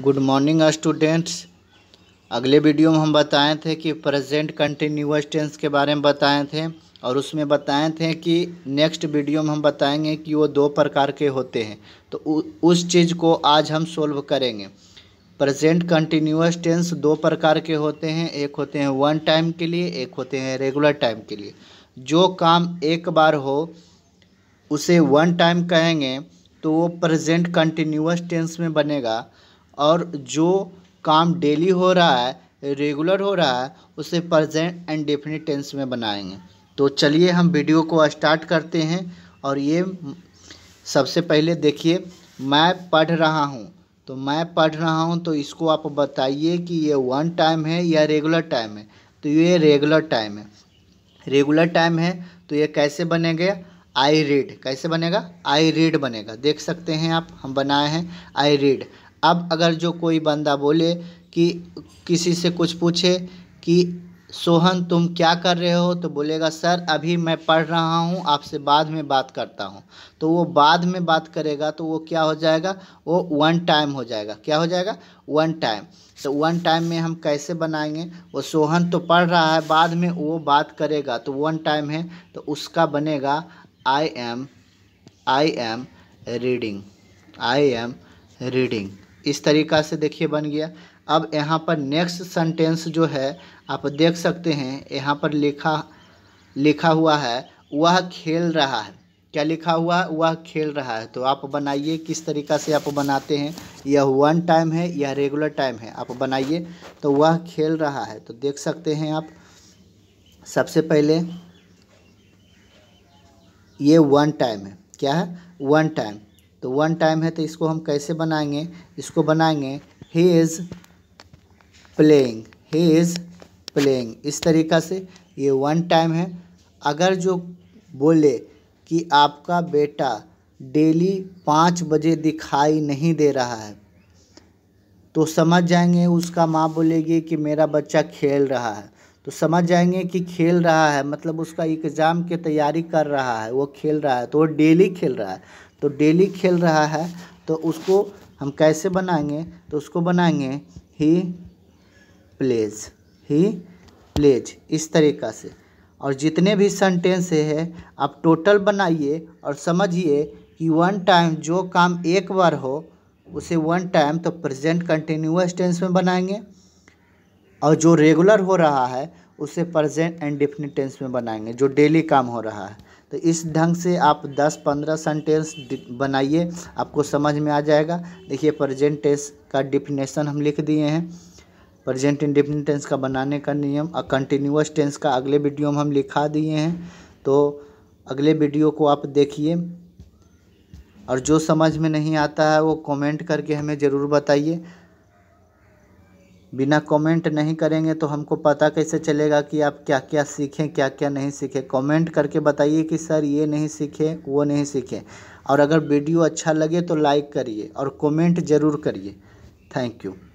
good morning students अगले video में हम बताए थे कि प्रेजेंट कंटिन्यूस टेंस के बारे में बताए थे और उसमें बताए थे कि नेक्स्ट वीडियो में हम बताएंगे कि वो दो प्रकार के होते हैं तो उ, उस चीज़ को आज हम सोल्व करेंगे प्रेजेंट कंटिन्यूस टेंस दो प्रकार के होते हैं एक होते हैं वन टाइम के लिए एक होते हैं रेगुलर टाइम के लिए जो काम एक बार हो उसे वन टाइम कहेंगे तो वो प्रेजेंट कंटिन्यूस टेंस में बनेगा और जो काम डेली हो रहा है रेगुलर हो रहा है उसे प्रजेंट एंड डेफिनेट टेंस में बनाएंगे तो चलिए हम वीडियो को स्टार्ट करते हैं और ये सबसे पहले देखिए मैं पढ़ रहा हूँ तो मैं पढ़ रहा हूँ तो इसको आप बताइए कि ये वन टाइम है या रेगुलर टाइम है तो ये रेगुलर टाइम है रेगुलर टाइम है तो ये कैसे बनेगा आई रीड कैसे बनेगा आई रीड बनेगा देख सकते हैं आप हम बनाए हैं आई रीड अब अगर जो कोई बंदा बोले कि किसी से कुछ पूछे कि सोहन तुम क्या कर रहे हो तो बोलेगा सर अभी मैं पढ़ रहा हूँ आपसे बाद में बात करता हूँ तो वो बाद में बात करेगा तो वो क्या हो जाएगा वो वन टाइम हो जाएगा क्या हो जाएगा वन टाइम तो वन टाइम में हम कैसे बनाएंगे वो सोहन तो पढ़ रहा है बाद में वो बात करेगा तो वन टाइम है तो उसका बनेगा I am I am reading I am reading इस तरीका से देखिए बन गया अब यहाँ पर नेक्स्ट सेंटेंस जो है आप देख सकते हैं यहाँ पर लिखा लिखा हुआ है वह खेल रहा है क्या लिखा हुआ है वह खेल रहा है तो आप बनाइए किस तरीका से आप बनाते हैं यह वन टाइम है यह रेगुलर टाइम है आप बनाइए तो वह खेल रहा है तो देख सकते हैं आप सबसे पहले ये वन टाइम है क्या है वन टाइम तो वन टाइम है तो इसको हम कैसे बनाएंगे इसको बनाएंगे he is playing he is playing इस तरीका से ये वन टाइम है अगर जो बोले कि आपका बेटा डेली पाँच बजे दिखाई नहीं दे रहा है तो समझ जाएंगे उसका माँ बोलेगी कि मेरा बच्चा खेल रहा है तो समझ जाएंगे कि खेल रहा है मतलब उसका एग्ज़ाम की तैयारी कर रहा है वो खेल रहा है तो वो डेली खेल रहा है तो डेली खेल रहा है तो उसको हम कैसे बनाएंगे तो उसको बनाएंगे ही प्लेज ही प्लेज इस तरीक़ा से और जितने भी सेंटेंस है आप टोटल बनाइए और समझिए कि वन टाइम जो काम एक बार हो उसे वन टाइम तो प्रेजेंट कंटिन्यूस टेंस में बनाएंगे और जो रेगुलर हो रहा है उसे प्रजेंट एंड डिफिनिट टेंस में बनाएंगे जो डेली काम हो रहा है तो इस ढंग से आप 10-15 सेंटेंस बनाइए आपको समझ में आ जाएगा देखिए प्रजेंट टेंस का डिफिनेशन हम लिख दिए हैं प्रजेंट एंड डिफिनिट टेंस का बनाने का नियम और कंटिन्यूस टेंस का अगले वीडियो में हम लिखा दिए हैं तो अगले वीडियो को आप देखिए और जो समझ में नहीं आता है वो कमेंट करके हमें ज़रूर बताइए बिना कमेंट नहीं करेंगे तो हमको पता कैसे चलेगा कि आप क्या क्या सीखें क्या क्या नहीं सीखें कमेंट करके बताइए कि सर ये नहीं सीखे वो नहीं सीखे और अगर वीडियो अच्छा लगे तो लाइक करिए और कमेंट ज़रूर करिए थैंक यू